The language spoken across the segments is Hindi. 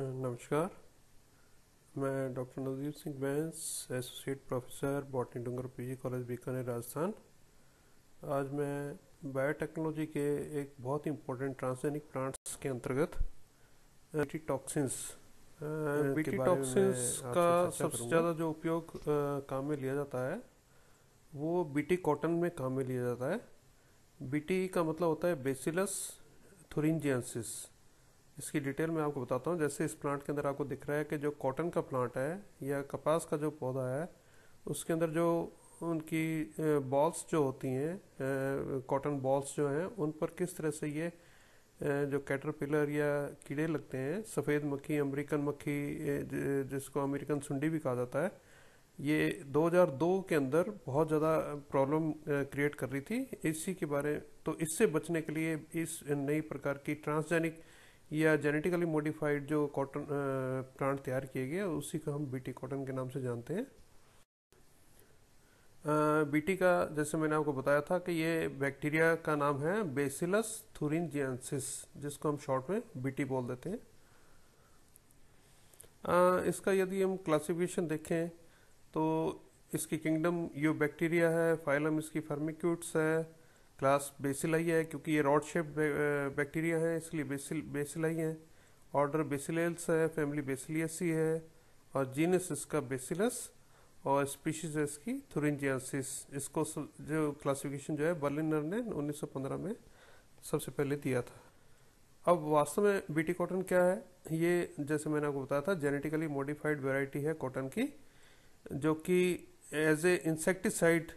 नमस्कार मैं doctor Navdeep Singh Bains associate professor botany Dungar PG college Bikaner Rajasthan आज मैं बायोटेक्नोलॉजी के एक बहुत ही इम्पोर्टेंट ट्रांसजेनिक प्लांट्स के अंतर्गत बीटी टॉक्सिंस बीटी टॉक्सिंस का सबसे ज़्यादा जो उपयोग काम में लिया जाता है वो बीटी कॉटन में काम में लिया जाता है बीटी का मतलब होता है बेसिलस थुरिंजियंसिस इसकी डिटेल मैं आपको बताता हूँ जैसे इस प्लांट के अंदर आपको दिख रहा है कि जो कॉटन का प्लांट है या कपास का जो पौधा है उसके अंदर जो उनकी बॉल्स जो होती हैं कॉटन बॉल्स जो हैं उन पर किस तरह से ये जो कैटरपिलर या कीड़े लगते हैं सफ़ेद मक्खी अमेरिकन मक्खी जिसको अमेरिकन सुंडी भी कहा जाता है ये 2002 के अंदर बहुत ज़्यादा प्रॉब्लम क्रिएट कर रही थी इसी के बारे तो इससे बचने के लिए इस नई प्रकार की ट्रांसजेनिक या जेनेटिकली मॉडिफाइड जो कॉटन प्लांट तैयार किए गए उसी को हम बीटी कॉटन के नाम से जानते हैं बीटी का जैसे मैंने आपको बताया था कि ये बैक्टीरिया का नाम है बेसिलस थुरिनजियंसिस जिसको हम शॉर्ट में बीटी बोल देते हैं आ, इसका यदि हम क्लासिफिकेशन देखें तो इसकी किंगडम यो बैक्टीरिया है फाइलम इसकी फर्मिक्यूट्स है क्लास बेसिलाई है क्योंकि ये रॉड शेप बैक्टीरिया है इसलिए बेसिल बेसिलाई है ऑर्डर बेसिलेल्स है फैमिली बेसिलियसी है और जीनस इसका बेसिलस और स्पीशीज है इसकी थुरिंजियांसिस इसको जो क्लासिफिकेशन जो है बर्लिनर ने 1915 में सबसे पहले दिया था अब वास्तव में बीटी कॉटन क्या है ये जैसे मैंने आपको बताया था जेनेटिकली मॉडिफाइड वेराइटी है कॉटन की जो कि एज ए इंसेक्टिसाइड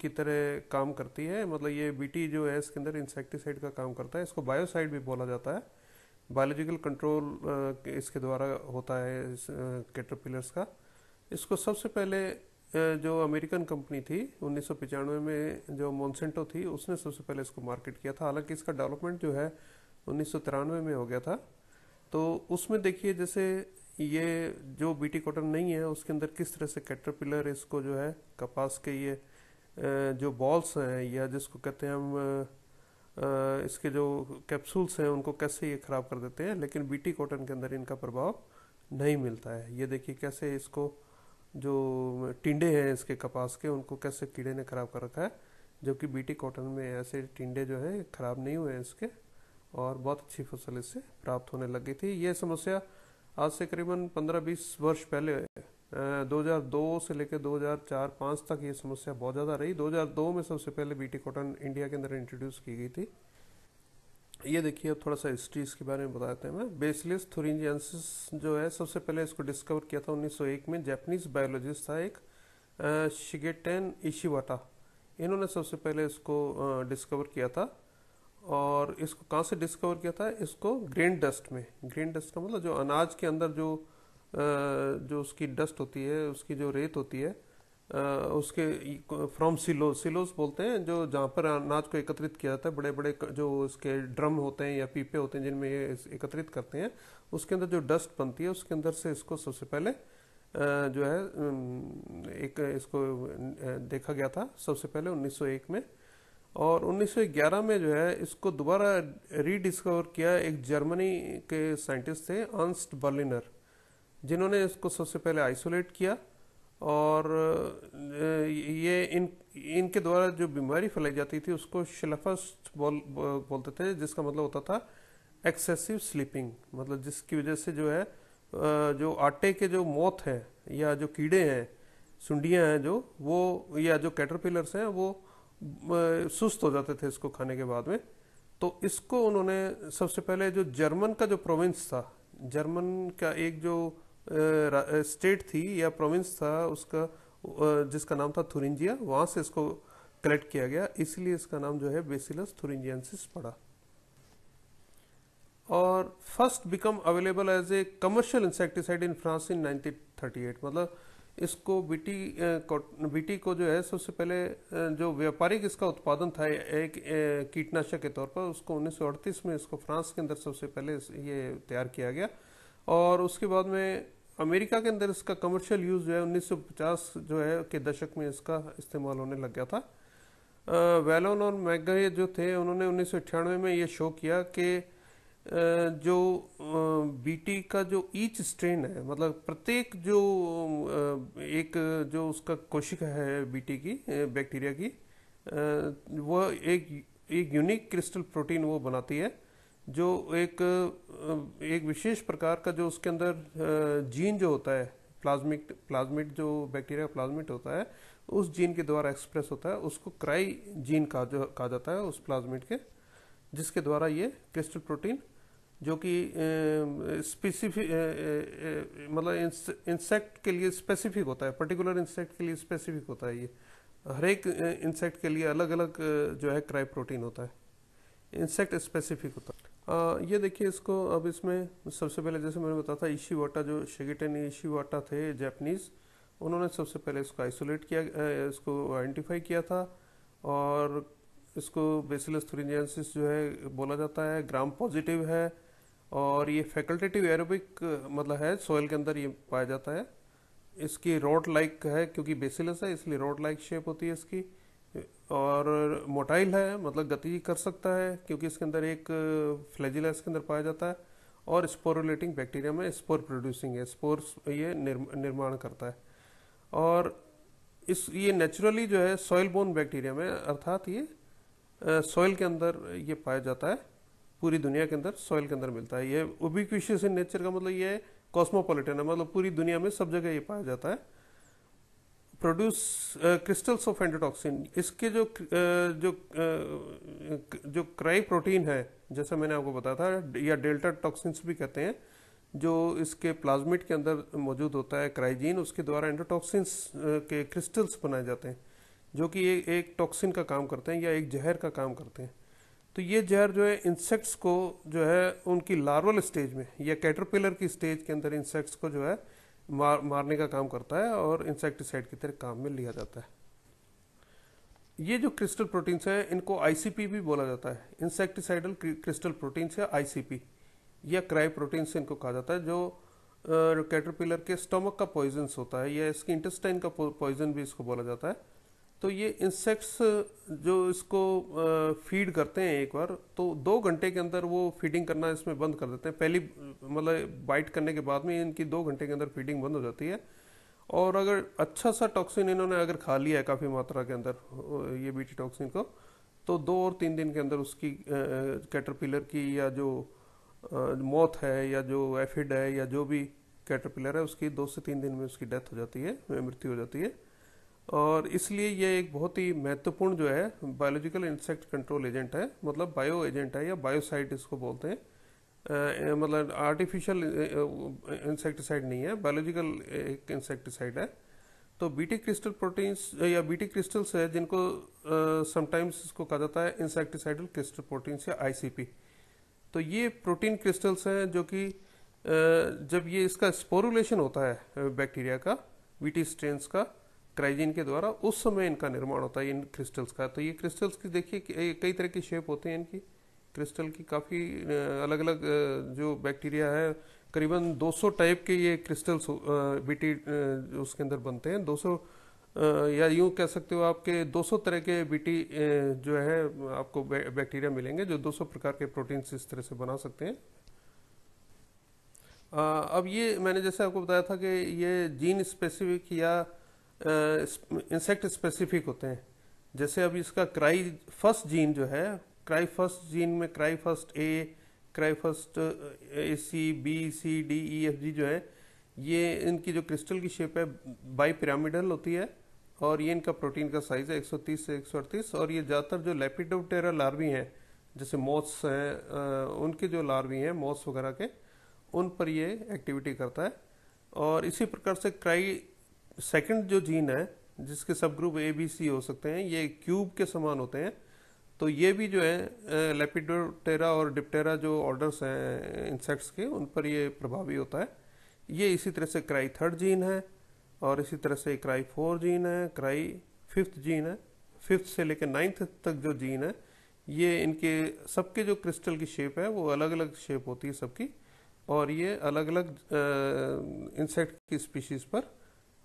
की तरह काम करती है मतलब ये बीटी जो है इसके अंदर इंसेक्टिसाइड का काम करता है इसको बायोसाइड भी बोला जाता है बायोलॉजिकल uh, कंट्रोल इसके द्वारा होता है कैटरपिलर्स uh, का इसको सबसे पहले uh, जो अमेरिकन कंपनी थी उन्नीस में जो मोनसेंटो थी उसने सबसे पहले इसको मार्केट किया था हालांकि इसका डेवलपमेंट जो है उन्नीस में हो गया था तो उसमें देखिए जैसे ये जो बीटी कॉटन नहीं है उसके अंदर किस तरह से कैटरपिलर इसको जो है कपास के ये जो बॉल्स हैं या जिसको कहते हैं हम इसके जो कैप्सूल्स हैं उनको कैसे ये ख़राब कर देते हैं लेकिन बीटी कॉटन के अंदर इनका प्रभाव नहीं मिलता है ये देखिए कैसे इसको जो टिंडे हैं इसके कपास के उनको कैसे कीड़े ने ख़राब कर रखा है जबकि बीटी कॉटन में ऐसे टिंडे जो है ख़राब नहीं हुए हैं इसके और बहुत अच्छी फसल इससे प्राप्त होने लगी थी ये समस्या आज से करीबन 15-20 वर्ष पहले 2002 से लेकर 2004-5 तक ये समस्या बहुत ज़्यादा रही 2002 में सबसे पहले बीटी कॉटन इंडिया के अंदर इंट्रोड्यूस की गई थी ये देखिए अब थोड़ा सा हिस्ट्री इसके बारे में बताते हैं मैं बेसलिस थुरिंजियंसिस जो है सबसे पहले इसको डिस्कवर किया था 1901 में जैपनीज बायोलॉजिस्ट था एक शिगेटेन इशिवाटा इन्होंने सबसे पहले इसको डिस्कवर किया था और इसको कहाँ से डिस्कवर किया था इसको ग्रेन डस्ट में ग्रेन डस्ट का मतलब जो अनाज के अंदर जो जो उसकी डस्ट होती है उसकी जो रेत होती है उसके फ्रॉम सिलोज सिलोज बोलते हैं जो जहाँ पर अनाज को एकत्रित किया जाता है बड़े बड़े जो उसके ड्रम होते हैं या पीपे होते हैं जिनमें ये एकत्रित करते हैं उसके अंदर जो डस्ट बनती है उसके अंदर से इसको सबसे पहले जो है एक इसको देखा गया था सबसे पहले 1901 में और 1911 में जो है इसको दोबारा रीडिस्कवर किया एक जर्मनी के साइंटिस्ट थे अंस्ट बर्लिनर जिन्होंने इसको सबसे पहले आइसोलेट किया और ये इन इनके द्वारा जो बीमारी फैलाई जाती थी उसको शिलफस्ट बोल बोलते थे जिसका मतलब होता था एक्सेसिव स्लीपिंग मतलब जिसकी वजह से जो है जो आटे के जो मौत हैं या जो कीड़े हैं सुंडियाँ हैं जो वो या जो कैटरपिलर्स हैं वो सुस्त हो जाते थे इसको खाने के बाद में तो इसको उन्होंने सबसे पहले जो जर्मन का जो प्रोविंस था जर्मन का एक जो स्टेट थी या प्रोविंस था उसका जिसका नाम था थुरिंजिया वहाँ से इसको कलेक्ट किया गया इसलिए इसका नाम जो है बेसिलस थुरिंजियंसिस पड़ा और first become available as a commercial insecticide in France in 1938 मतलब इसको बीटी बीटी को जो है सबसे पहले जो व्यापारिक इसका उत्पादन था एक कीटनाशक के तौर पर उसको उन्नीस में इसको फ्रांस के अंदर सबसे पहले ये तैयार किया गया और उसके बाद में अमेरिका के अंदर इसका कमर्शियल यूज़ जो है 1950 जो है के दशक में इसका इस्तेमाल होने लग गया था वेलोन और मैगे जो थे उन्होंने उन्नीस में ये शो किया कि जो बीटी का जो ईच स्ट्रेन है मतलब प्रत्येक जो एक जो उसका कोशिका है बीटी की बैक्टीरिया की वह एक एक यूनिक क्रिस्टल प्रोटीन वो बनाती है जो एक एक विशेष प्रकार का जो उसके अंदर जीन जो होता है प्लाज्मिक प्लाज्मिट जो बैक्टीरिया प्लाज्मिट होता है उस जीन के द्वारा एक्सप्रेस होता है उसको क्राई जीन कहा जो कहा जाता है उस प्लाज्मिट के जिसके द्वारा ये क्रिस्टल प्रोटीन जो कि स्पेसिफिक मतलब इंसेक्ट के लिए स्पेसिफिक होता है पर्टिकुलर इंसेक्ट के लिए स्पेसिफिक होता है ये हर एक इंसेक्ट के लिए अलग अलग जो है क्राई प्रोटीन होता है इंसेक्ट स्पेसिफिक होता है आ, ये देखिए इसको अब इसमें सबसे पहले जैसे मैंने बताया था ईशी वाटा जो शेगिटेन ईशी वाटा थे जैपनीज़ उन्होंने सबसे पहले इसको आइसोलेट किया इसको आइडेंटिफाई किया था और इसको बेसिलस थुरिंजियनसिस जो है बोला जाता है ग्राम पॉजिटिव है और ये फैकल्टेटिव एरोबिक मतलब है सॉइल के अंदर ये पाया जाता है इसकी रोड लाइक है क्योंकि बेसिलस है इसलिए रोड लाइक शेप होती है इसकी और मोटाइल है मतलब गति कर सकता है क्योंकि इसके अंदर एक फ्लैजिला इसके अंदर पाया जाता है और स्पोरोलेटिंग बैक्टीरिया में स्पोर प्रोड्यूसिंग है स्पोर ये निर्माण करता है और इस ये नेचुरली जो है सॉइल बोन बैक्टीरिया में अर्थात ये सॉइल के अंदर ये पाया जाता है पूरी दुनिया के अंदर सॉइल के अंदर मिलता है ये ओबिक्विशियस इन नेचर का मतलब ये कॉस्मोपोलिटन है मतलब पूरी दुनिया में सब जगह ये पाया जाता है प्रोड्यूस क्रिस्टल्स ऑफ एंडोटॉक्सिन इसके जो जो जो क्राई प्रोटीन है जैसा मैंने आपको बताया था या डेल्टा टॉक्सिन्स भी कहते हैं जो इसके प्लाज्मिट के अंदर मौजूद होता है क्राइजीन उसके द्वारा एंडोटॉक्सिन्स के क्रिस्टल्स बनाए जाते हैं जो कि ये एक टॉक्सिन का काम करते हैं या एक जहर का काम करते हैं तो ये जहर जो है इंसेक्ट्स को जो है उनकी लार्वल स्टेज में या कैटरपिलर की स्टेज के अंदर इंसेक्ट्स को जो है मार मारने का काम करता है और इंसेक्टिसाइड की तरह काम में लिया जाता है ये जो क्रिस्टल प्रोटीन्स हैं इनको आईसीपी भी बोला जाता है इंसेक्टिसाइडल क्रिस्टल प्रोटीन्स या आईसीपी या क्राई प्रोटीन्स इनको कहा जाता है जो कैटरपिलर के स्टमक का पॉइजन्स होता है या इसकी इंटेस्टाइन का पॉइजन भी इसको बोला जाता है तो ये इंसेक्ट्स जो इसको फीड करते हैं एक बार तो दो घंटे के अंदर वो फीडिंग करना इसमें बंद कर देते हैं पहली मतलब बाइट करने के बाद में इनकी दो घंटे के अंदर फीडिंग बंद हो जाती है और अगर अच्छा सा टॉक्सिन इन्होंने अगर खा लिया है काफ़ी मात्रा के अंदर ये बीटी टॉक्सिन को तो दो और तीन दिन के अंदर उसकी कैटरपिलर की या जो मौत है या जो एफिड है या जो भी कैटरपिलर है उसकी दो से तीन दिन में उसकी डेथ हो जाती है मृत्यु हो जाती है और इसलिए ये एक बहुत ही महत्वपूर्ण जो है बायोलॉजिकल इंसेक्ट कंट्रोल एजेंट है मतलब बायो एजेंट है या बायोसाइड इसको बोलते हैं आ, मतलब आर्टिफिशियल इंसेक्टिसाइड नहीं है बायोलॉजिकल एक इंसेक्टिसाइड है तो बीटी क्रिस्टल प्रोटीन्स या बीटी क्रिस्टल्स है जिनको समटाइम्स इसको कहा जाता है इंसेक्टिसाइडल क्रिस्टल प्रोटीन्स या आईसीपी तो ये प्रोटीन क्रिस्टल्स हैं जो कि जब ये इसका स्पोरुलेशन होता है बैक्टीरिया का बीटी स्ट्रेंस का क्राइजिन के द्वारा उस समय इनका निर्माण होता है इन क्रिस्टल्स का तो ये क्रिस्टल्स की देखिए कई तरह की शेप होते हैं इनकी क्रिस्टल की काफ़ी अलग अलग जो बैक्टीरिया है करीबन 200 टाइप के ये क्रिस्टल्स बीटी उसके अंदर बनते हैं 200 या यूं कह सकते हो आपके 200 तरह के बीटी जो है आपको बैक्टीरिया मिलेंगे जो 200 प्रकार के प्रोटीन्स इस तरह से बना सकते हैं अब ये मैंने जैसे आपको बताया था कि ये जीन स्पेसिफिक या इंसेक्ट स्पेसिफिक होते हैं जैसे अब इसका क्राई फर्स्ट जीन जो है क्राई फर्स्ट जीन में cry first A cry first A C B C D E F G जो है ये इनकी जो क्रिस्टल की शेप है बाई पिरामिडल होती है और ये इनका प्रोटीन का साइज है 130 से 138 और ये ज़्यादातर जो लेपिडोटेरा लार्वी हैं जैसे मॉथ्स हैं उनके जो लार्वी हैं मॉथ्स वगैरह के उन पर ये एक्टिविटी करता है और इसी प्रकार से क्राई सेकंड जो जीन है जिसके सब ग्रुप ए बी सी हो सकते हैं ये क्यूब के समान होते हैं तो ये भी जो है लेपिडोटेरा और डिप्टेरा जो ऑर्डर्स हैं इंसेक्ट्स के उन पर ये प्रभावी होता है ये इसी तरह से क्राई थर्ड जीन है और इसी तरह से क्राई फोर जीन है क्राई फिफ्थ जीन है फिफ्थ से लेकर नाइन्थ तक जो जीन है ये इनके सबके जो क्रिस्टल की शेप है वो अलग अलग शेप होती है सबकी और ये अलग अलग इंसेक्ट की स्पीशीज़ पर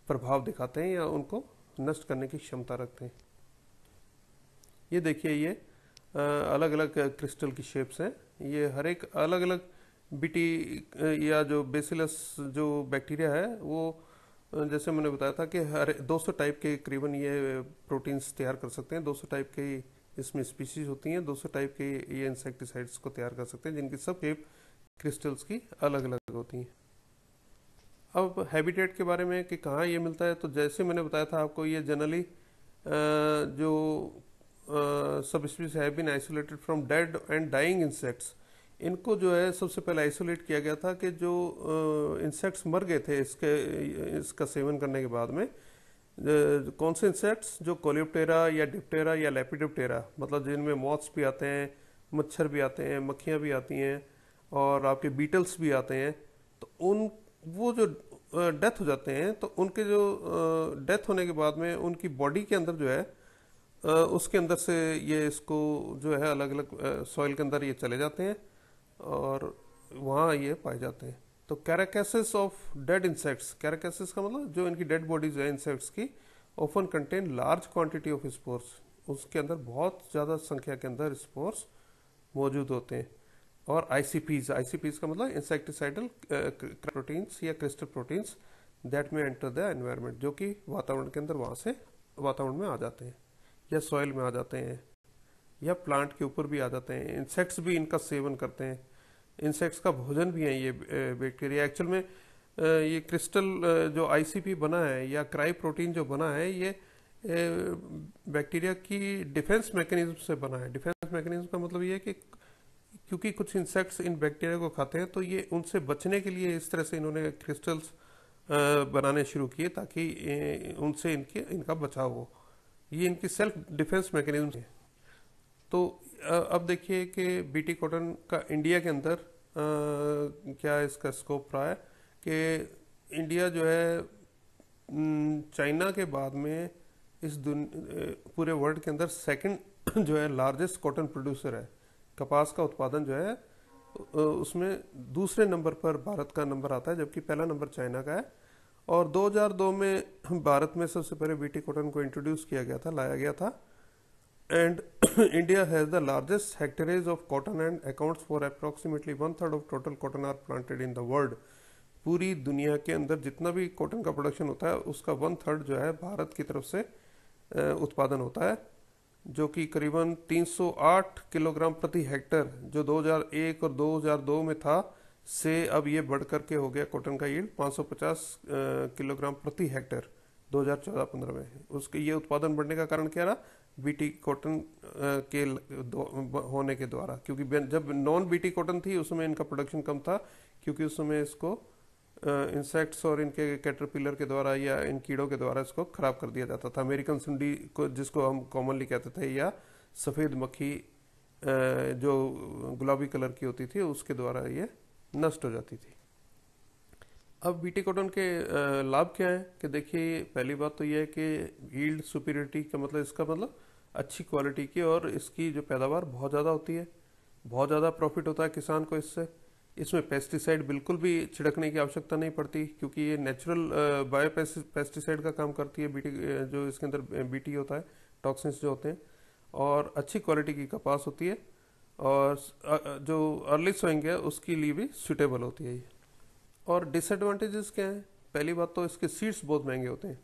प्रभाव दिखाते हैं या उनको नष्ट करने की क्षमता रखते हैं ये देखिए ये अलग अलग क्रिस्टल की शेप्स हैं ये हर एक अलग अलग बीटी या जो बेसिलस जो बैक्टीरिया है वो जैसे मैंने बताया था कि हर 200 टाइप के करीबन ये प्रोटीन्स तैयार कर सकते हैं 200 टाइप के इसमें स्पीशीज होती हैं 200 टाइप के ये इंसेक्टिसाइड्स को तैयार कर सकते हैं जिनकी सब शेप क्रिस्टल्स की अलग अलग होती हैं अब हैबिटेट के बारे में कि कहाँ ये मिलता है तो जैसे मैंने बताया था आपको ये जनरली जो subspecies have been isolated from dead and dying insects इनको जो है सबसे पहले आइसोलेट किया गया था कि जो इंसेक्ट्स मर गए थे इसके इसका सेवन करने के बाद में कौन से इंसेक्ट्स जो कोलिप्टेरा या डिप्टेरा या लेपिडिप्टेरा मतलब जिनमें मॉथ्स भी आते हैं मच्छर भी आते हैं मक्खियाँ भी आती हैं और आपके बीटल्स भी आते हैं तो उन वो जो डेथ हो जाते हैं तो उनके जो डेथ होने के बाद में उनकी बॉडी के अंदर जो है उसके अंदर से ये इसको जो है अलग अलग सॉइल के अंदर ये चले जाते हैं और वहाँ ये पाए जाते हैं तो carcasses of dead insects carcasses का मतलब जो इनकी डेड बॉडीज है इंसेक्ट्स की often contain large quantity of spores उसके अंदर बहुत ज़्यादा संख्या के अंदर स्पोर्स मौजूद होते हैं और सी पीज का मतलब इंसेक्टिसाइडल प्रोटीन्स uh, या crystal proteins that may enter the environment जो कि वातावरण के अंदर वहाँ से वातावरण में आ जाते हैं या सॉइल में आ जाते हैं या प्लांट के ऊपर भी आ जाते हैं इंसेक्ट्स भी इनका सेवन करते हैं इंसेक्ट्स का भोजन भी है ये बैक्टीरिया uh, एक्चुअल में uh, ये क्रिस्टल जो आईसीपी बना है या क्राई प्रोटीन जो बना है ये बैक्टीरिया की डिफेंस मैकेनिज्म से बना है डिफेंस मैकेनिज्म का मतलब ये है कि क्योंकि कुछ इंसेक्ट्स इन बैक्टीरिया को खाते हैं तो ये उनसे बचने के लिए इस तरह से इन्होंने क्रिस्टल्स बनाने शुरू किए ताकि उनसे इनके इनका बचाव हो ये इनकी सेल्फ डिफेंस मैकेनिज्म है तो अब देखिए कि बीटी कॉटन का इंडिया के अंदर क्या इसका स्कोप रहा है कि इंडिया जो है चाइना के बाद में इस पूरे वर्ल्ड के अंदर सेकंड जो है लार्जेस्ट कॉटन प्रोड्यूसर है कपास का उत्पादन जो है उसमें दूसरे नंबर पर भारत का नंबर आता है जबकि पहला नंबर चाइना का है और 2002 में भारत में सबसे पहले बीटी कॉटन को इंट्रोड्यूस किया गया था लाया गया था and India has the largest hectarage of cotton and accounts for approximately one third of total cotton are planted in the world पूरी दुनिया के अंदर जितना भी कॉटन का प्रोडक्शन होता है उसका वन थर्ड जो है भारत की तरफ से उत्पादन होता है जो कि करीबन 308 किलोग्राम प्रति हेक्टर जो 2001 और 2002 में था से अब ये बढ़ करके हो गया कॉटन का यील्ड 550 किलोग्राम प्रति हेक्टर 2014-15 में उसके ये उत्पादन बढ़ने का कारण क्या रहा बीटी कॉटन के होने के द्वारा क्योंकि जब नॉन बीटी कॉटन थी उसमें इनका प्रोडक्शन कम था क्योंकि उसमें इसको इंसेक्ट्स और इनके कैटरपिलर के द्वारा या इन कीड़ों के द्वारा इसको ख़राब कर दिया जाता था अमेरिकन सुंडी को जिसको हम कॉमनली कहते थे या सफ़ेद मक्खी जो गुलाबी कलर की होती थी उसके द्वारा ये नष्ट हो जाती थी अब बीटी कॉटन के लाभ क्या हैं कि देखिए पहली बात तो यह है कि यील्ड सुपीरियरिटी का मतलब इसका मतलब अच्छी क्वालिटी की और इसकी जो पैदावार बहुत ज़्यादा होती है बहुत ज़्यादा प्रॉफिट होता है किसान को इससे इसमें पेस्टिसाइड बिल्कुल भी छिड़कने की आवश्यकता नहीं पड़ती क्योंकि ये नेचुरल बायो पेस्टिसाइड का काम करती है बीटी जो इसके अंदर बीटी होता है टॉक्सिन्स जो होते हैं और अच्छी क्वालिटी की कपास होती है और जो अर्ली सोइंग है उसके लिए भी सुटेबल होती है ये और डिसएडवांटेजेस क्या हैं पहली बात तो इसके सीड्स बहुत महंगे होते हैं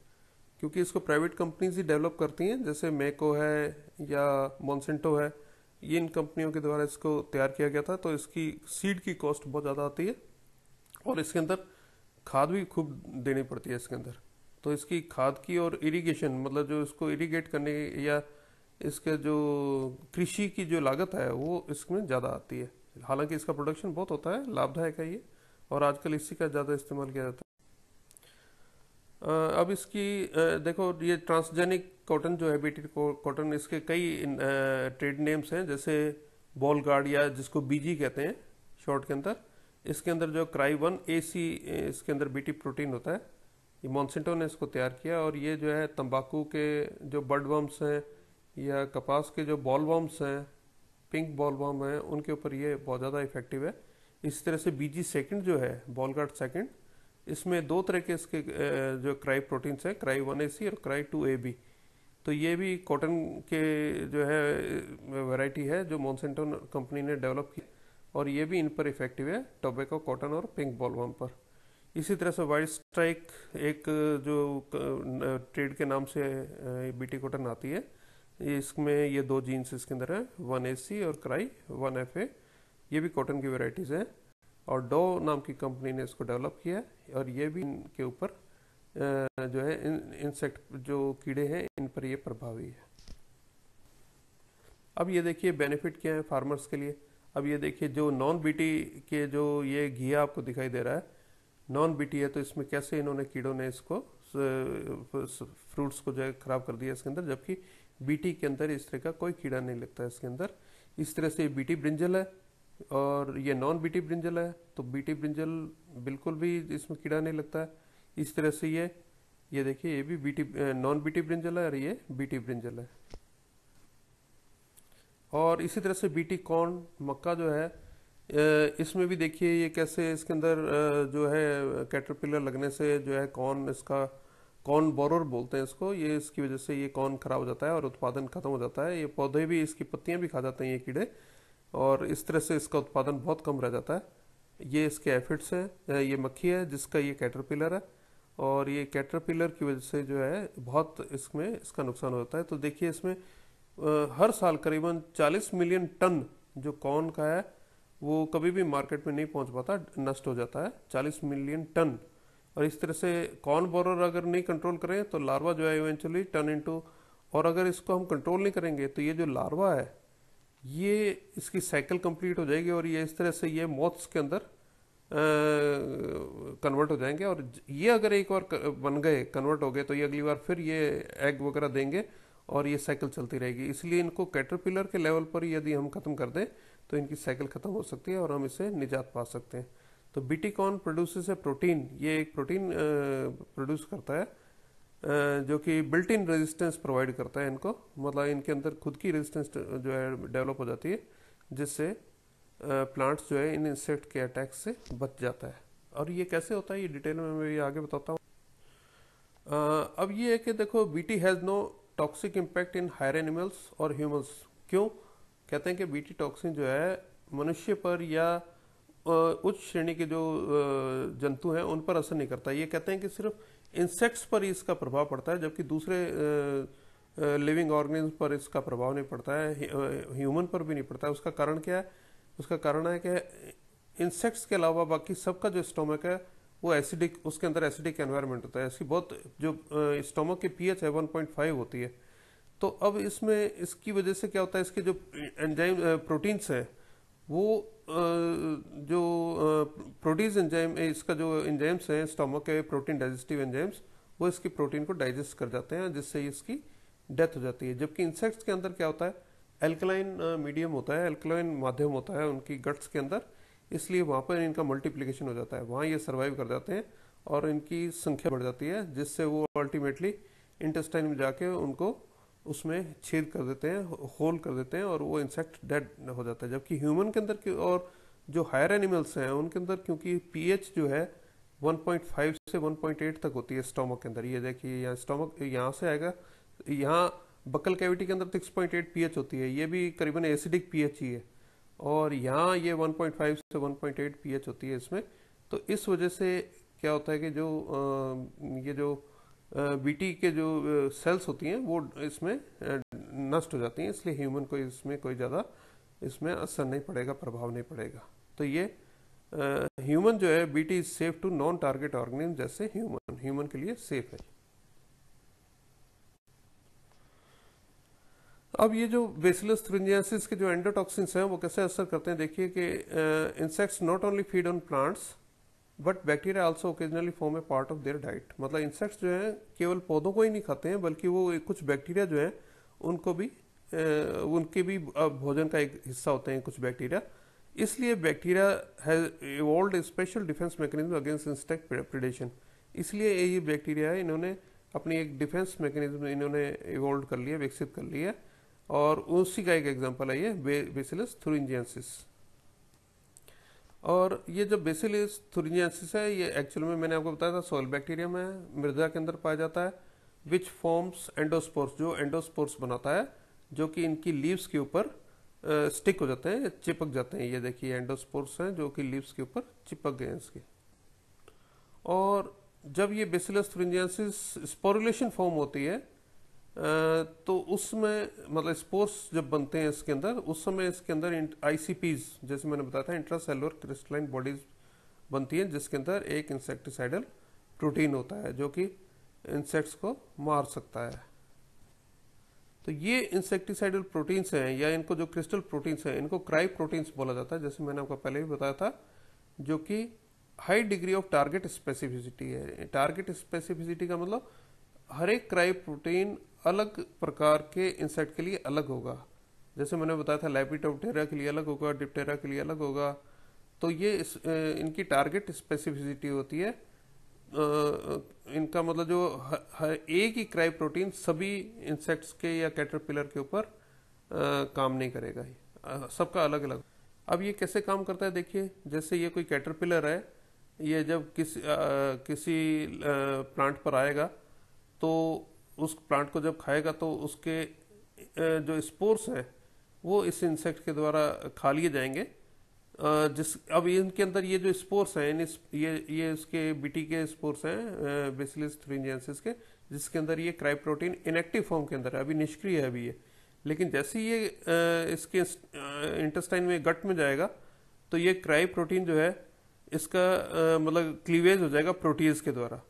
क्योंकि इसको प्राइवेट कंपनीज ही डेवलप करती हैं जैसे मेको है या मोनसेंटो है ये इन कंपनियों के द्वारा इसको तैयार किया गया था तो इसकी सीड की कॉस्ट बहुत ज़्यादा आती है और इसके अंदर खाद भी खूब देनी पड़ती है इसके अंदर तो इसकी खाद की और इरिगेशन मतलब जो इसको इरिगेट करने या इसके जो कृषि की जो लागत है वो इसमें ज़्यादा आती है हालांकि इसका प्रोडक्शन बहुत होता है लाभदायक है ये और आजकल इसी का ज़्यादा इस्तेमाल किया जाता है अब इसकी देखो ये ट्रांसजेनिक कॉटन जो है बीटी कॉटन इसके कई ट्रेड नेम्स हैं जैसे बॉल गार्ड या जिसको बीजी कहते हैं शॉर्ट के अंदर इसके अंदर जो क्राई वन ए सी इसके अंदर बीटी प्रोटीन होता है ये मॉन्सेंटो ने इसको तैयार किया और ये जो है तंबाकू के जो बर्ड वर्म्स हैं या कपास के जो बॉल वर्म्स हैं पिंक बॉल वर्म हैं उनके ऊपर ये बहुत ज़्यादा इफेक्टिव है इसी तरह से बीजी सेकंड जो है बॉल गार्ड सेकंड इसमें दो तरह के इसके जो क्राई प्रोटीन्स हैं क्राई वन ए सी और क्राई टू ए बी तो ये भी कॉटन के जो है वैरायटी है जो मॉन्सेंटन कंपनी ने डेवलप की और ये भी इन पर इफेक्टिव है टोबेको कॉटन और पिंक बॉलवर्म पर इसी तरह से वाइट स्ट्राइक एक जो ट्रेड के नाम से बीटी कॉटन आती है इसमें ये दो जीन्स इसके अंदर है वन ए सी और क्राई वन एफ ए ये भी कॉटन की वेराइटीज़ हैं और डो नाम की कंपनी ने इसको डेवलप किया और ये भी इनके ऊपर जो है इंसेक्ट जो कीड़े हैं इन पर ये प्रभावी है अब ये देखिए बेनिफिट क्या है फार्मर्स के लिए अब ये देखिए जो नॉन बीटी के जो ये घिया आपको दिखाई दे रहा है नॉन बीटी है तो इसमें कैसे इन्होंने कीड़ों ने इसको फ्रूट्स को जो है ख़राब कर दिया इसके अंदर जबकि बीटी के अंदर इस तरह का कोई कीड़ा नहीं लगता इसके अंदर इस तरह से बीटी ब्रिंजल है और ये नॉन बीटी ब्रिंजल है तो बीटी ब्रिंजल बिल्कुल भी इसमें कीड़ा नहीं लगता है इस तरह से ये ये देखिए ये भी बीटी नॉन बीटी ब्रिंजल है और ये बीटी ब्रिंजल है और इसी तरह से बीटी कॉर्न मक्का जो है इसमें भी देखिए ये कैसे इसके अंदर जो है कैटरपिलर लगने से जो है कॉर्न इसका कॉर्न बोरर बोलते हैं इसको ये इसकी वजह से ये कॉर्न खराब हो जाता है और उत्पादन खत्म हो जाता है ये पौधे भी इसकी पत्तियां भी खा जाते हैं ये कीड़े और इस तरह से इसका उत्पादन बहुत कम रह जाता है ये इसके एफिड्स हैं ये मक्खी है जिसका ये कैटरपिलर है और ये कैटरपिलर की वजह से जो है बहुत इसमें इसका नुकसान होता है तो देखिए इसमें हर साल करीबन 40 मिलियन टन जो कॉर्न का है वो कभी भी मार्केट में नहीं पहुंच पाता नष्ट हो जाता है 40 मिलियन टन और इस तरह से कॉर्न बोरर अगर नहीं कंट्रोल करें तो लार्वा जो है इवेंचुअली टर्न इंटू और अगर इसको हम कंट्रोल नहीं करेंगे तो ये जो लार्वा है ये इसकी साइकिल कंप्लीट हो जाएगी और ये इस तरह से ये मोथ्स के अंदर कन्वर्ट हो जाएंगे और ये अगर एक बार बन गए कन्वर्ट हो गए तो ये अगली बार फिर ये एग वगैरह देंगे और ये साइकिल चलती रहेगी इसलिए इनको कैटरपिलर के लेवल पर यदि हम ख़त्म कर दें तो इनकी साइकिल ख़त्म हो सकती है और हम इसे निजात पा सकते हैं तो बीटीकॉन प्रोड्यूस ए प्रोटीन ये एक प्रोटीन प्रोड्यूस करता है जो कि बिल्ट इन रेजिस्टेंस प्रोवाइड करता है इनको मतलब इनके अंदर खुद की रेजिस्टेंस जो है डेवलप हो जाती है जिससे प्लांट्स जो है इन इंसेक्ट के अटैक से बच जाता है और ये कैसे होता है ये डिटेल में मैं ये आगे बताता हूँ अब ये है कि देखो BT has no toxic impact in higher animals और ह्यूमल्स क्यों कहते हैं कि बीटी टॉक्सिन जो है मनुष्य पर या उच्च श्रेणी के जो जंतु हैं उन पर असर नहीं करता ये कहते हैं कि सिर्फ इंसेक्ट्स पर ही इसका प्रभाव पड़ता है जबकि दूसरे लिविंग ऑर्गेनिज्म पर इसका प्रभाव नहीं पड़ता है ह्यूमन पर भी नहीं पड़ता है उसका कारण क्या है उसका कारण है कि इंसेक्ट्स के अलावा बाकी सबका जो स्टोमक है वो एसिडिक उसके अंदर एसिडिक एनवायरनमेंट होता है इसकी बहुत जो स्टोमक की पीएच है वन पॉइंट फाइव होती है तो अब इसमें इसकी वजह से क्या होता है इसके जो एंजाइम प्रोटीन्स हैं वो जो प्रोटीज एंजाइम इसका जो एंजाइम्स हैं स्टोमक के प्रोटीन डाइजेस्टिव एंजाइम्स वो इसकी प्रोटीन को डाइजेस्ट कर जाते हैं जिससे इसकी डेथ हो जाती है जबकि इंसेक्ट्स के अंदर क्या होता है एल्कलाइन मीडियम होता है एल्कलाइन माध्यम होता है उनकी गट्स के अंदर इसलिए वहाँ पर इनका मल्टीप्लीकेशन हो जाता है वहाँ ये सर्वाइव कर जाते हैं और इनकी संख्या बढ़ जाती है जिससे वो अल्टीमेटली इंटेस्टाइन में जाके उनको उसमें छेद कर देते हैं होल कर देते हैं और वो इंसेक्ट डेड हो जाता है जबकि ह्यूमन के अंदर और जो हायर एनिमल्स हैं उनके अंदर क्योंकि पीएच जो है 1.5 से 1.8 तक होती है स्टोमक के अंदर ये देखिए यहाँ स्टोमक यहाँ से आएगा यहाँ बकल कैविटी के अंदर 6.8 पीएच होती है ये भी करीबन एसिडिक पीएच ही है और यहाँ ये 1.5 से 1.8 पीएच होती है इसमें तो इस वजह से क्या होता है कि जो ये जो बीटी के जो सेल्स होती हैं वो इसमें नष्ट हो जाती हैं इसलिए ह्यूमन को इसमें कोई ज़्यादा इसमें असर नहीं पड़ेगा प्रभाव नहीं पड़ेगा तो ये ह्यूमन जो है BT is safe to non target organism जैसे ह्यूमन ह्यूमन के लिए सेफ है अब ये जो बेसिलस थ्रिंजियासिस के जो एंडोटॉक्सिन्स हैं वो कैसे असर करते हैं देखिए कि insects not only feed on plants but bacteria also occasionally form a part of their diet मतलब इंसेक्ट्स जो हैं केवल पौधों को ही नहीं खाते हैं बल्कि वो कुछ बैक्टीरिया जो हैं उनको भी उनके भी भोजन का एक हिस्सा होते हैं कुछ बैक्टीरिया इसलिए bacteria has evolve special defence mechanism against insect predation इसलिए ये बैक्टीरिया है इन्होंने अपनी एक डिफेंस मैकेनिज्म इन्होंने इवॉल्व कर लिया विकसित कर लिया और उसी का एक एग्जाम्पल है ये बेसिलस थ्रूंजियंसिस और ये जो बेसिल थुरिजियासिस है ये एक्चुअल में मैंने आपको बताया था सॉयल बैक्टीरिया में मृदा के अंदर पाया जाता है विच फॉर्म्स एंडोस्पोर्स जो एंडोस्पोर्स बनाता है जो कि इनकी लीव्स के ऊपर स्टिक हो जाते हैं चिपक जाते हैं ये देखिए एंडोस्पोर्स हैं जो कि लीव्स के ऊपर चिपक गए हैं इसके और जब ये बेसिलस थ्रिंजियसिस स्पोरुलेशन फॉर्म होती है तो उसमें मतलब स्पोर्स जब बनते हैं इसके अंदर उस समय इसके अंदर आईसीपीज जैसे मैंने बताया था इंट्रासेलुलर क्रिस्टलाइन बॉडीज बनती हैं जिसके अंदर एक इंसेक्टिसाइडल प्रोटीन होता है जो कि इंसेक्ट्स को मार सकता है तो ये इंसेक्टिसाइडल प्रोटीन्स हैं या इनको जो क्रिस्टल प्रोटीन्स हैं इनको क्राई प्रोटीन्स बोला जाता है जैसे मैंने आपको पहले भी बताया था जो कि high degree of target specificity है टारगेट स्पेसिफिसिटी का मतलब हर एक क्राई प्रोटीन अलग प्रकार के इंसेक्ट के लिए अलग होगा जैसे मैंने बताया था लैपिटोप्टेरा के लिए अलग होगा डिप्टेरा के लिए अलग होगा तो ये इस, इनकी टारगेट स्पेसिफिसिटी होती है इनका मतलब जो हर एक ही क्राई प्रोटीन सभी इंसेक्ट्स के या कैटरपिलर के ऊपर काम नहीं करेगा सबका अलग अलग अब ये कैसे काम करता है देखिए जैसे ये कोई कैटरपिलर है ये जब किस आ, किसी आ, प्लांट पर आएगा तो उस प्लांट को जब खाएगा तो उसके जो स्पोर्स हैं वो इस इंसेक्ट के द्वारा खा लिए जाएंगे जिस अब इनके अंदर ये जो स्पोर्स हैं इन ये ये इसके बीटी के स्पोर्स हैं बेसिलिस थ्रीजेंसिस के जिसके अंदर ये क्राई प्रोटीन इनएक्टिव फॉर्म के अंदर है अभी निष्क्रिय है अभी ये लेकिन जैसे ये इसके इंटेस्टाइन में गट में जाएगा तो ये क्राई प्रोटीन जो है इसका मतलब क्लीवेज हो जाएगा प्रोटीज के द्वारा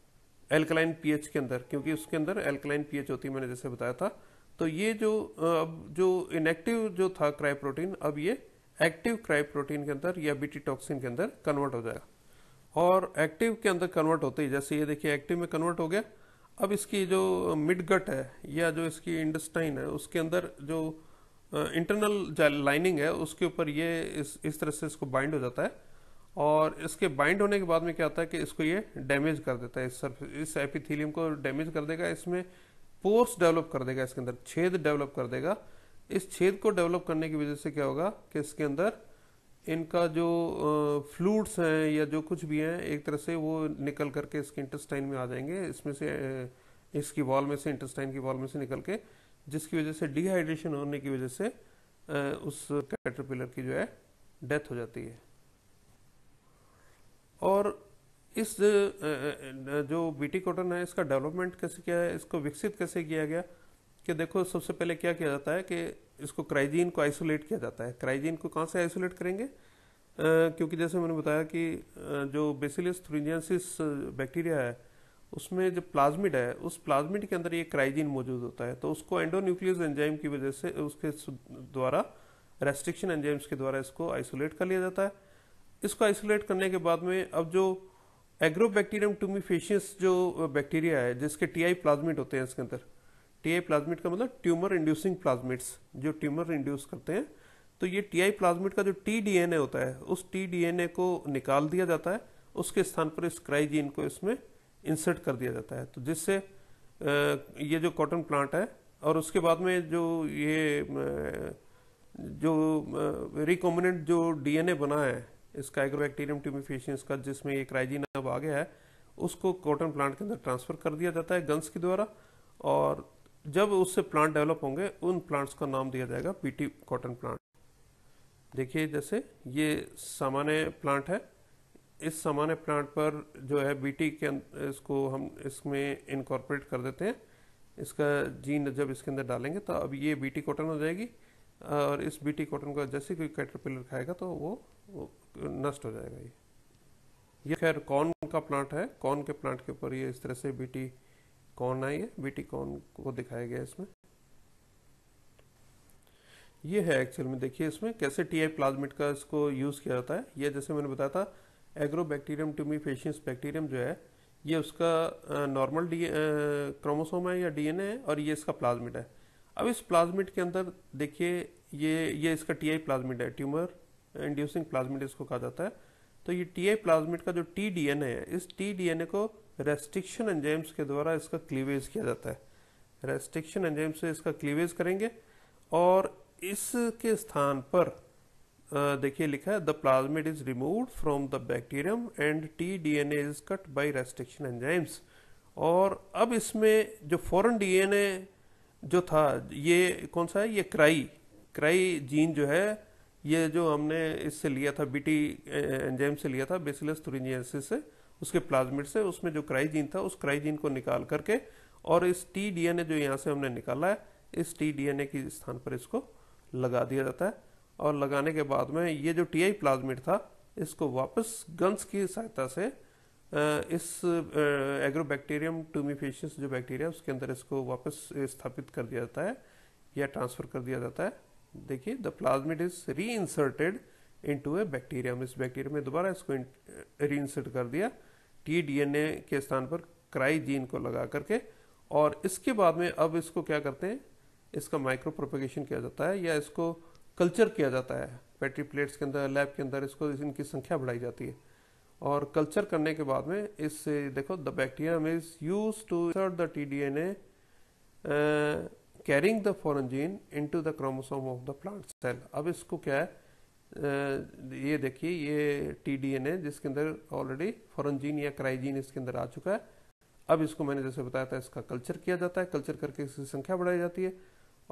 एल्कलाइन पीएच के अंदर क्योंकि उसके अंदर एल्कलाइन पीएच होती है मैंने जैसे बताया था तो ये जो अब जो इनएक्टिव जो था क्राई प्रोटीन अब ये एक्टिव क्राई प्रोटीन के अंदर या बीटी टॉक्सिन के अंदर कन्वर्ट हो जाएगा और एक्टिव के अंदर कन्वर्ट होते ही जैसे ये देखिए एक्टिव में कन्वर्ट हो गया अब इसकी जो मिडगट है या जो इसकी इंडस्टाइन है उसके अंदर जो इंटरनल लाइनिंग है उसके ऊपर ये इस इस तरह से इसको बाइंड हो जाता है और इसके बाइंड होने के बाद में क्या होता है कि इसको ये डैमेज कर देता है इस सर्फ इस एपिथीलियम को डैमेज कर देगा इसमें पोर्स डेवलप कर देगा इसके अंदर छेद डेवलप कर देगा इस छेद को डेवलप करने की वजह से क्या होगा कि इसके अंदर इनका जो फ्लूड्स हैं या जो कुछ भी हैं एक तरह से वो निकल करके इसके इंटेस्टाइन में आ जाएंगे इसमें से इसकी वॉल में से इंटेस्टाइन की वॉल में से निकल के जिसकी वजह से डिहाइड्रेशन होने की वजह से उस कैटरपिलर की जो है डेथ हो जाती है और इस जो बीटी कॉटन है इसका डेवलपमेंट कैसे किया है इसको विकसित कैसे किया गया कि देखो सबसे पहले क्या किया जाता है कि इसको क्राइजीन को आइसोलेट किया जाता है क्राइजीन को कहाँ से आइसोलेट करेंगे आ, क्योंकि जैसे मैंने बताया कि जो बेसिलस थ्रिजियसिस बैक्टीरिया है उसमें जो प्लाज्मिड है उस प्लाज्मिड के अंदर ये क्राइजीन मौजूद होता है तो उसको एंडोन्यूक्लियस एंजाइम की वजह से उसके द्वारा रेस्ट्रिक्शन एंजाइम्स के द्वारा इसको आइसोलेट कर लिया जाता है इसको आइसोलेट करने के बाद में अब जो एग्रोबैक्टीरियम ट्यूमिफेशियस जो बैक्टीरिया है जिसके टीआई प्लाज्मिट होते हैं इसके अंदर टीआई प्लाज्मिट का मतलब ट्यूमर इंड्यूसिंग प्लाज्मिट्स जो ट्यूमर इंड्यूस करते हैं तो ये टीआई प्लाज्मिट का जो टी ए होता है उस टी ए को निकाल दिया जाता है उसके स्थान पर इस क्राइजीन को इसमें इंसर्ट कर दिया जाता है तो जिससे ये जो कॉटन प्लांट है और उसके बाद में जो ये जो रिकॉम्बिनेंट जो डीएनए बना है स्काइग्रोबैक्टीरियम ट्यूमिफेशियंस का जिसमें ये क्राइजीन अब आ गया है उसको कॉटन प्लांट के अंदर ट्रांसफ़र कर दिया जाता है गन्स के द्वारा और जब उससे प्लांट डेवलप होंगे उन प्लांट्स का नाम दिया जाएगा पीटी कॉटन प्लांट देखिए जैसे ये सामान्य प्लांट है इस सामान्य प्लांट पर जो है बीटी के अं-, इसको हम इसमें इनकॉर्पोरेट कर देते हैं इसका जीन जब इसके अंदर डालेंगे तो अब ये बीटी कॉटन हो जाएगी और इस बीटी कॉटन का जैसे कोई कैटरपिलर खाएगा तो वो, वो नष्ट हो जाएगा ये ये खैर कॉर्न का प्लांट है कॉर्न के प्लांट के ऊपर ये इस तरह से बीटी कॉर्न आई है बीटी कॉर्न को दिखाया गया इसमें ये है एक्चुअल में देखिए इसमें कैसे टी आई प्लाज्मिट का इसको यूज़ किया जाता है ये जैसे मैंने बताया था बैक्टीरियम ट्यूमी फेशियस बैक्टीरियम जो है ये उसका नॉर्मल डी क्रोमोसोम है या डीएनए है और ये इसका प्लाज्मिट है अब इस प्लाज्मिट के अंदर देखिए ये ये इसका टी आई प्लाज्मिट है ट्यूमर इंड्यूसिंग प्लाज्मिट इसको कहा जाता है तो ये टी आई प्लाज्मिट का जो टी डी एन ए है इस टी डी एन ए को रेस्ट्रिक्शन एंजाइम्स के द्वारा इसका क्लीवेज किया जाता है रेस्ट्रिक्शन एंजाइम्स से इसका क्लीवेज करेंगे और इसके स्थान पर देखिए लिखा है the plasmid is remove from the bacterium and T D N A is cut by restriction enzymes और अब इसमें जो फॉरन डीएनए जो था ये कौन सा है ये क्राई क्राई जीन जो है ये जो हमने इससे लिया था बीटी एंजाइम से लिया था बेसिलस थुरिंजियसिस से उसके प्लाज्मिड से उसमें जो क्राइजीन था उस क्राइजीन को निकाल करके और इस टी डीएनए जो यहाँ से हमने निकाला है इस टी डीएनए की स्थान पर इसको लगा दिया जाता है और लगाने के बाद में ये जो टी आई प्लाज्मिड था इसको वापस गन्स की सहायता से इस एग्रोबैक्टीरियम टूमिफेशियस जो बैक्टीरिया उसके अंदर इसको वापस स्थापित कर दिया जाता है या ट्रांसफ़र कर दिया जाता है देखिए the plasmid is reinserted into a bacterium इस बैक्टीरिया में दोबारा इसको री इंसर्ट कर दिया टी डी एन ए के स्थान पर क्राई जीन को लगा करके और इसके बाद में अब इसको क्या करते हैं इसका माइक्रो प्रोपेगेशन किया जाता है या इसको कल्चर किया जाता है पेट्री प्लेट्स के अंदर लैब के अंदर इसको इनकी संख्या बढ़ाई जाती है और कल्चर करने के बाद में इससे देखो the bacterium is use to insert the T D N A carrying the foreign gene to the chromosome of the plant cell अब इसको क्या है ये देखिए ये टी डी एन ए जिसके अंदर ऑलरेडी फॉरन जीन या क्राइजीन इसके अंदर आ चुका है अब इसको मैंने जैसे बताया था इसका कल्चर किया जाता है कल्चर करके इसकी संख्या बढ़ाई जाती है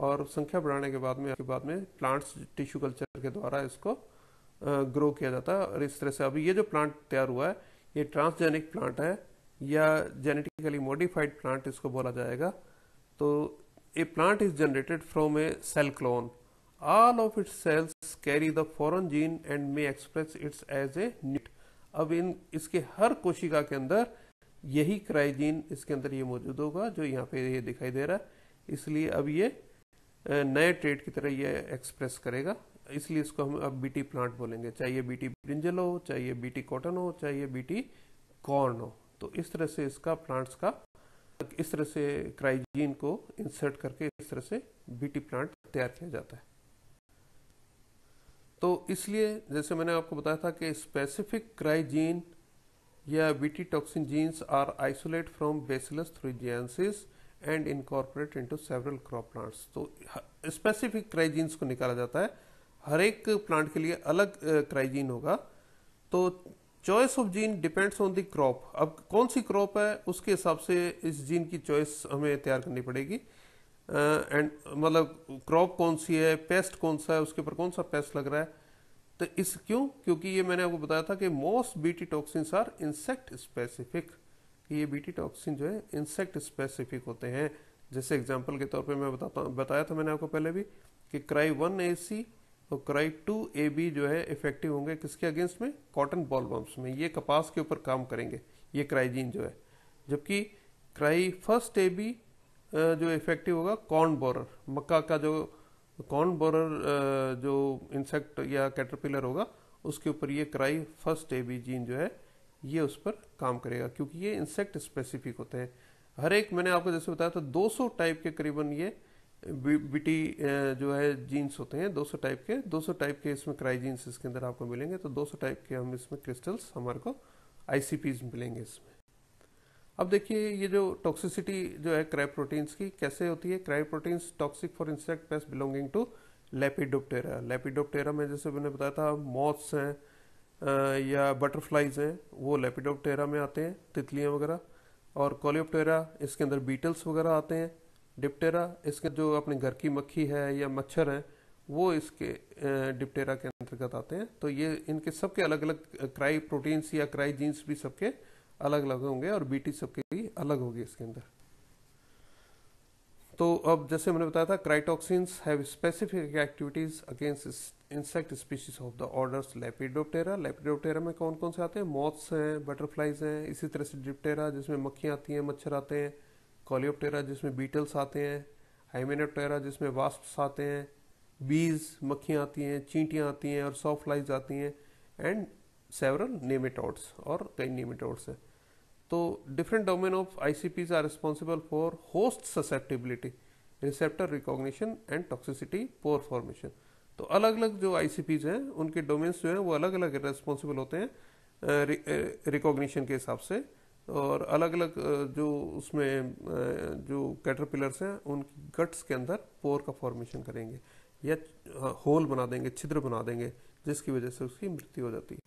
और संख्या बढ़ाने के बाद में के बाद में प्लांट्स टिश्यू कल्चर के द्वारा इसको ग्रो किया जाता है और इस तरह से अभी ये जो प्लांट तैयार हुआ है ये ट्रांसजेनिक प्लांट है या जेनेटिकली मॉडिफाइड प्लांट इसको बोला जाएगा तो a plant is generated from a cell clone. All of its cells carry the foreign gene and may express its as a newt. अब इन इसके हर कोशिका के अंदर यही क्राइजीन इसके अंदर ये मौजूद होगा जो यहाँ पे ये दिखाई दे रहा है isliye ab ye naye trait ki tarah ye express karega इसलिए इसको हम अब बीटी प्लांट बोलेंगे चाहिए बीटी ब्रिंजल हो चाहिए बीटी कॉटन हो चाहिए बीटी कॉर्न हो तो इस तरह से इसका प्लांट्स का इस तरह से क्राइजीन को इंसर्ट करके इस तरह से बीटी प्लांट तैयार किया जाता है तो इसलिए जैसे मैंने आपको बताया था कि स्पेसिफिक क्राइजीन या BT toxin genes are isolate from Bacillus thuringiensis and incorporate into several crop plants तो स्पेसिफिक क्राइजीन्स को निकाला जाता है हर एक प्लांट के लिए अलग क्राइजीन होगा तो choice of gene depends on the crop अब कौन सी क्रॉप है उसके हिसाब से इस जीन की चॉइस हमें तैयार करनी पड़ेगी एंड मतलब क्रॉप कौन सी है पेस्ट कौन सा है उसके ऊपर कौन सा पेस्ट लग रहा है तो इस क्यों क्योंकि ये मैंने आपको बताया था कि most BT toxins are insect specific ये बीटी टॉक्सिन जो है इंसेक्ट स्पेसिफिक होते हैं जैसे एग्जाम्पल के तौर पर मैं बताता बताया था मैंने आपको पहले भी कि क्राई वन ए सी तो क्राइप टू ए बी जो है इफेक्टिव होंगे किसके अगेंस्ट में कॉटन बॉल बम्प्स में ये कपास के ऊपर काम करेंगे ये क्राइजीन जो है जबकि क्राई फर्स्ट ए बी जो इफेक्टिव होगा कॉर्न बोरर मक्का का जो कॉर्न बोरर जो इंसेक्ट या कैटरपिलर होगा उसके ऊपर ये cry first A B gene जो है ये उस पर काम करेगा क्योंकि ये इंसेक्ट स्पेसिफिक होते हैं हर एक मैंने आपको जैसे बताया था 200 टाइप के करीबन ये बीटी जो है जीन्स होते हैं 200 टाइप के 200 टाइप के इसमें क्राई जीन्स इसके अंदर आपको मिलेंगे तो 200 टाइप के हम इसमें क्रिस्टल्स हमारे को आईसीपीज मिलेंगे इसमें अब देखिए ये जो टॉक्सिसिटी जो है क्राई प्रोटीन्स की कैसे होती है cry proteins toxic for insect pest belonging to Lepidoptera Lepidoptera में जैसे मैंने बताया था मॉथ्स हैं या बटरफ्लाइज हैं वो लेपिडोप्टेरा में आते हैं तितलियाँ वगैरह और कोलियोप्टेरा इसके अंदर बीटल्स वगैरह आते हैं डिप्टेरा इसके जो अपने घर की मक्खी है या मच्छर हैं वो इसके डिप्टेरा के अंतर्गत आते हैं तो ये इनके सबके अलग अलग क्राई प्रोटीन्स या क्राई जीन्स भी सबके अलग अलग होंगे और बीटी सबके भी अलग होगी इसके अंदर तो अब जैसे मैंने बताया था cry toxins have specific activities against insect species of the orders Lepidoptera Lepidoptera में कौन कौन से आते हैं मॉथ्स हैं बटरफ्लाइज हैं इसी तरह से डिप्टेरा जिसमें मक्खियाँ आती हैं मच्छर आते हैं कॉलियोप्टेरा जिसमें बीटल्स आते हैं हाइमेनोप्टेरा जिसमें वास्प्स आते हैं बीज मक्खियाँ आती हैं चींटियाँ आती हैं और सौ फ्लाइज आती हैं एंड सेवरल नेमेटोड्स और कई नेमेटोड्स हैं तो different domain of ICPs are responsible for host susceptibility receptor recognition and toxicity pore formation तो अलग अलग जो आईसीपीज हैं उनके डोमेन्स जो हैं वो अलग अलग रिस्पॉन्सिबल होते हैं रिकॉग्निशन के हिसाब से और अलग अलग जो उसमें जो कैटरपिलर्स हैं उनकी गट्स के अंदर पोर का फॉर्मेशन करेंगे या होल हाँ, बना देंगे छिद्र बना देंगे जिसकी वजह से उसकी मृत्यु हो जाती है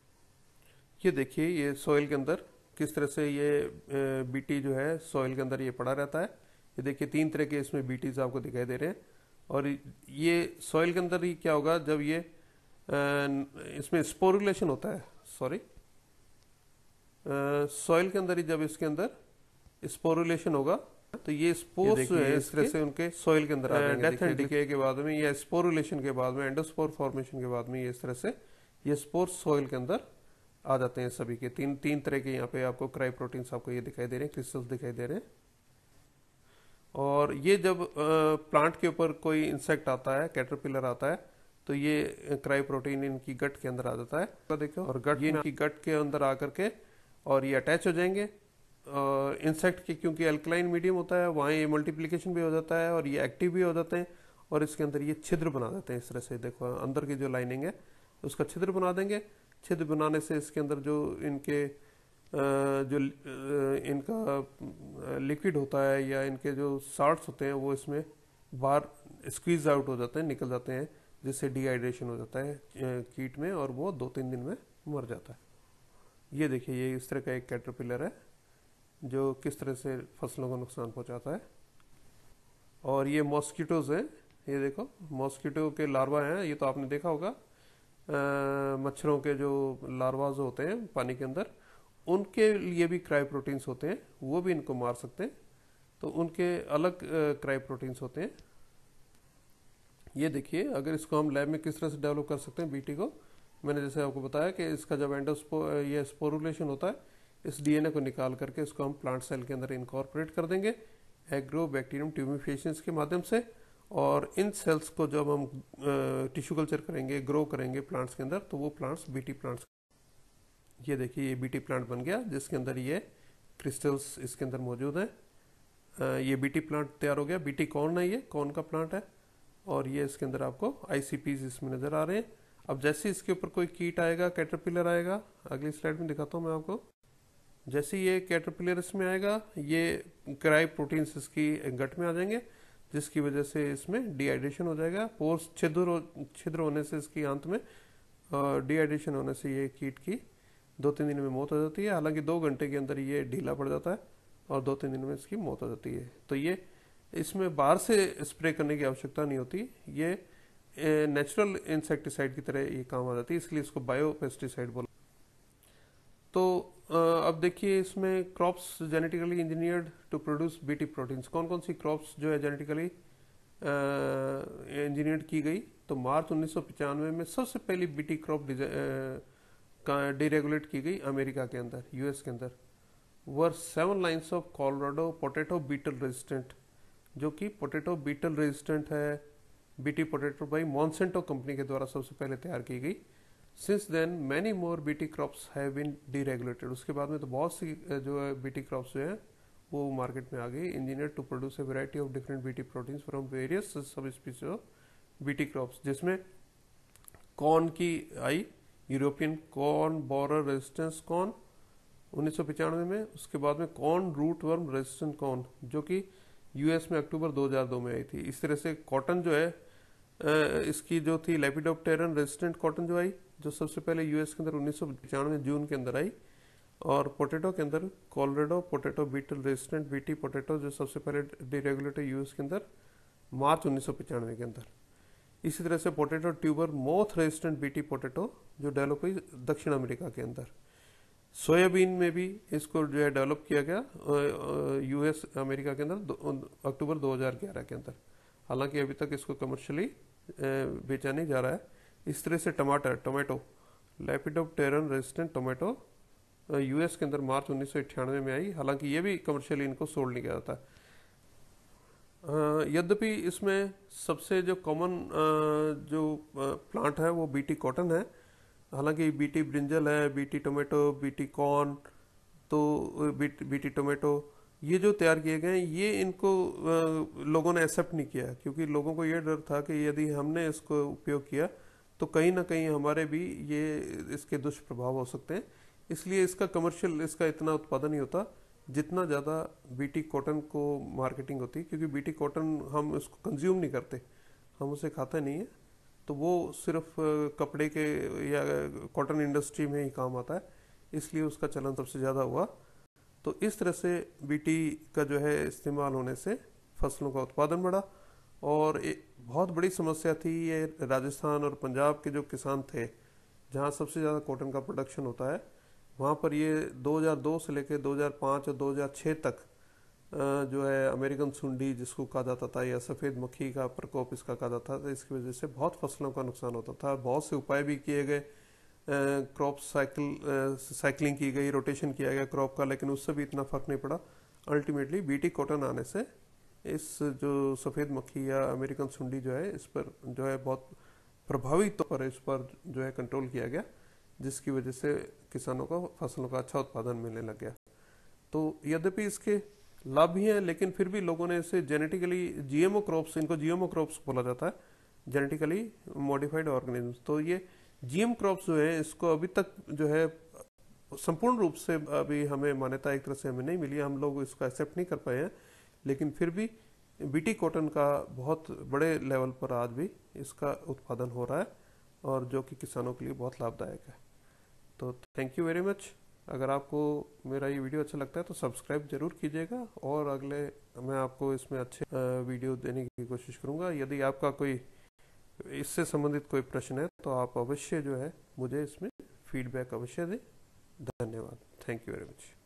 ये देखिए ये सॉइल के अंदर किस तरह से ये बीटी जो है सॉइल के अंदर ये पड़ा रहता है ये देखिए तीन तरह के इसमें बीटीज आपको दिखाई दे रहे हैं और ये सॉइल के अंदर ही क्या होगा जब ये इसमें स्पोरुलेशन होता है सॉरी सॉइल के अंदर ही जब इसके अंदर स्पोरुलेशन होगा तो ये स्पोर्स जो है इस तरह से उनके सॉइल के अंदर डेथ एंड डिके के बाद में या स्पोरुलेशन के बाद में एंडोस्पोर फॉर्मेशन के बाद में ये इस तरह से ये स्पोर्स सॉइल के अंदर आ जाते हैं सभी के तीन तीन तरह के यहाँ पे आपको क्राई प्रोटीन आपको ये दिखाई दे रहे हैं क्रिस्टल्स दिखाई दे रहे हैं और ये जब प्लांट के ऊपर कोई इंसेक्ट आता है कैटरपिलर आता है तो ये क्राई प्रोटीन इनकी गट के अंदर आ जाता है तो देखो और गट ये इनकी गट के अंदर आकर के और ये अटैच हो जाएंगे इंसेक्ट के क्योंकि अल्कलाइन मीडियम होता है वहाँ ये मल्टीप्लिकेशन भी हो जाता है और ये एक्टिव भी हो जाते हैं और इसके अंदर ये छिद्र बना देते हैं इस तरह से देखो अंदर की जो लाइनिंग है उसका छिद्र बना देंगे छिद्र बनाने से इसके अंदर जो इनके जो इनका लिक्विड होता है या इनके जो साल्ट होते हैं वो इसमें बाहर स्क्वीज आउट हो जाते हैं निकल जाते हैं जिससे डिहाइड्रेशन हो जाता है कीट में और वो दो तीन दिन में मर जाता है ये देखिए ये इस तरह का एक कैटरपिलर है जो किस तरह से फसलों को नुकसान पहुंचाता है और ये मॉस्किटोज़ हैं ये देखो मॉस्किटो के लार्वा हैं ये तो आपने देखा होगा आ, मच्छरों के जो लार्वाज होते हैं पानी के अंदर उनके लिए भी क्राई प्रोटीन्स होते हैं वो भी इनको मार सकते हैं तो उनके अलग क्राई प्रोटीन्स होते हैं ये देखिए अगर इसको हम लैब में किस तरह से डेवलप कर सकते हैं बीटी को मैंने जैसे आपको बताया कि इसका जब एंडोस्पो ये स्पोरुलेशन होता है इस डीएनए को निकाल करके इसको हम प्लांट सेल के अंदर इनकॉर्पोरेट कर देंगे एग्रो बैक्टीरियम ट्यूमिफिकेशन के माध्यम से और इन सेल्स को जब हम टिश्यू कल्चर करेंगे ग्रो करेंगे प्लांट्स के अंदर तो वो प्लांट्स बीटी प्लांट्स ये देखिए ये बीटी प्लांट बन गया जिसके अंदर ये क्रिस्टल्स इसके अंदर मौजूद हैं ये बीटी प्लांट तैयार हो गया बीटी कौन है ये कौन का प्लांट है और ये इसके अंदर आपको आई इसमें नज़र आ रहे हैं अब जैसे इसके ऊपर कोई कीट आएगा कैटरपिलर आएगा अगली स्लाइड में दिखाता हूँ मैं आपको जैसे ये कैटरपिलर इसमें आएगा ये क्राई प्रोटीन्स इसकी गट में आ जाएंगे जिसकी वजह से इसमें डिहाइड्रेशन हो जाएगा पोर्स छिद्र छिद्र होने से इसकी अंत में डिहाइड्रेशन होने से ये कीट की दो तीन दिन में मौत हो जाती है हालांकि दो घंटे के अंदर ये ढीला पड़ जाता है और दो तीन दिन में इसकी मौत हो जाती है तो ये इसमें बाहर से स्प्रे करने की आवश्यकता नहीं होती ये नेचुरल इंसेक्टिसाइड की तरह ये काम आ जाती है इसलिए इसको बायो पेस्टिसाइड बोला तो अब देखिए इसमें crops genetically engineered to produce BT proteins कौन कौन सी क्रॉप्स जो है जेनेटिकली इंजीनियर्ड की गई तो मार्च उन्नीस में सबसे पहली बीटी क्रॉप का डिरेगुलेट की गई अमेरिका के अंदर यूएस के अंदर were seven lines of Colorado potato beetle resistant जो कि पोटेटो बीटल रेजिस्टेंट है BT potato by Monsanto company के द्वारा सबसे पहले तैयार की गई since then many more BT crops have been deregulated उसके बाद में तो बहुत सी जो है बीटी क्रॉप्स जो है वो मार्केट में आ गई engineer to produce a variety of different BT proteins from various subspecies of BT crops जिसमें कॉर्न की आई European corn borer resistance corn उन्नीस सौ पचानवे में उसके बाद में corn root worm resistant corn जो कि यूएस में अक्टूबर 2002 में आई थी इस तरह से कॉटन जो है इसकी जो थी लेपिडोपटेरन रेजिस्टेंट कॉटन जो आई जो सबसे पहले यूएस के अंदर उन्नीस जून के अंदर आई और पोटैटो के अंदर Colorado potato beetle resistant BT potato जो सबसे पहले डिरेगुलेटर यूएस के अंदर मार्च उन्नीस के अंदर इसी तरह से potato tuber moth resistant BT potato जो डेवलप हुई दक्षिण अमेरिका के अंदर सोयाबीन में भी इसको जो है डेवलप किया गया यूएस अमेरिका के अंदर अक्टूबर 2011 के अंदर हालांकि अभी तक इसको कमर्शियली बेचा नहीं जा रहा है इस तरह से टमाटर tomato lepidopteran resistant tomato US के अंदर मार्च उन्नीस में आई हालांकि ये भी कमर्शियली इनको सोल्ड नहीं किया जाता यद्यपि इसमें सबसे जो कॉमन जो प्लांट है वो बीटी कॉटन है हालांकि बीटी ब्रिंजल है बीटी टोमेटो बीटी कॉर्न तो बीटी टोमेटो ये जो तैयार किए गए हैं ये इनको लोगों ने एक्सेप्ट नहीं किया क्योंकि लोगों को ये डर था कि यदि हमने इसको उपयोग किया तो कहीं ना कहीं हमारे भी ये इसके दुष्प्रभाव हो सकते हैं इसलिए इसका कमर्शियल इसका इतना उत्पादन ही होता जितना ज़्यादा बीटी कॉटन को मार्केटिंग होती क्योंकि बीटी कॉटन हम उसको कंज्यूम नहीं करते हम उसे खाते नहीं हैं तो वो सिर्फ कपड़े के या कॉटन इंडस्ट्री में ही काम आता है इसलिए उसका चलन सबसे ज़्यादा हुआ तो इस तरह से बीटी का जो है इस्तेमाल होने से फसलों का उत्पादन बढ़ा और एक बहुत बड़ी समस्या थी ये राजस्थान और पंजाब के जो किसान थे जहाँ सबसे ज़्यादा कॉटन का प्रोडक्शन होता है वहाँ पर ये 2002 से लेकर 2005 और 2006 तक जो है अमेरिकन सुंडी जिसको कहा जाता था या सफ़ेद मक्खी का प्रकोप इसका कहा जाता था तो इसकी वजह से बहुत फसलों का नुकसान होता था बहुत से उपाय भी किए गए क्रॉप साइकिल साइकिलिंग की गई रोटेशन किया गया क्रॉप का लेकिन उससे भी इतना फ़र्क नहीं पड़ा अल्टीमेटली बीटी कॉटन आने से इस जो सफ़ेद मक्खी या अमेरिकन सुंडी जो है इस पर जो है बहुत प्रभावी तौर तो पर इस पर जो है कंट्रोल किया गया जिसकी वजह से किसानों को फसलों का अच्छा उत्पादन मिलने लग गया तो यद्यपि इसके लाभ भी हैं लेकिन फिर भी लोगों ने इसे जेनेटिकली जीएमओ क्रॉप्स इनको जीएमओ क्रॉप्स बोला जाता है जेनेटिकली मॉडिफाइड ऑर्गेनिज्म तो ये जीएम क्रॉप्स जो है इसको अभी तक जो है संपूर्ण रूप से अभी हमें मान्यता एक तरह से हमें नहीं मिली हम लोग इसको एक्सेप्ट नहीं कर पाए हैं लेकिन फिर भी बीटी कॉटन का बहुत बड़े लेवल पर आज भी इसका उत्पादन हो रहा है और जो कि किसानों के लिए बहुत लाभदायक है तो थैंक यू वेरी मच अगर आपको मेरा ये वीडियो अच्छा लगता है तो सब्सक्राइब जरूर कीजिएगा और अगले मैं आपको इसमें अच्छे वीडियो देने की कोशिश करूँगा यदि आपका कोई इससे संबंधित कोई प्रश्न है तो आप अवश्य जो है मुझे इसमें फीडबैक अवश्य दें धन्यवाद थैंक यू वेरी मच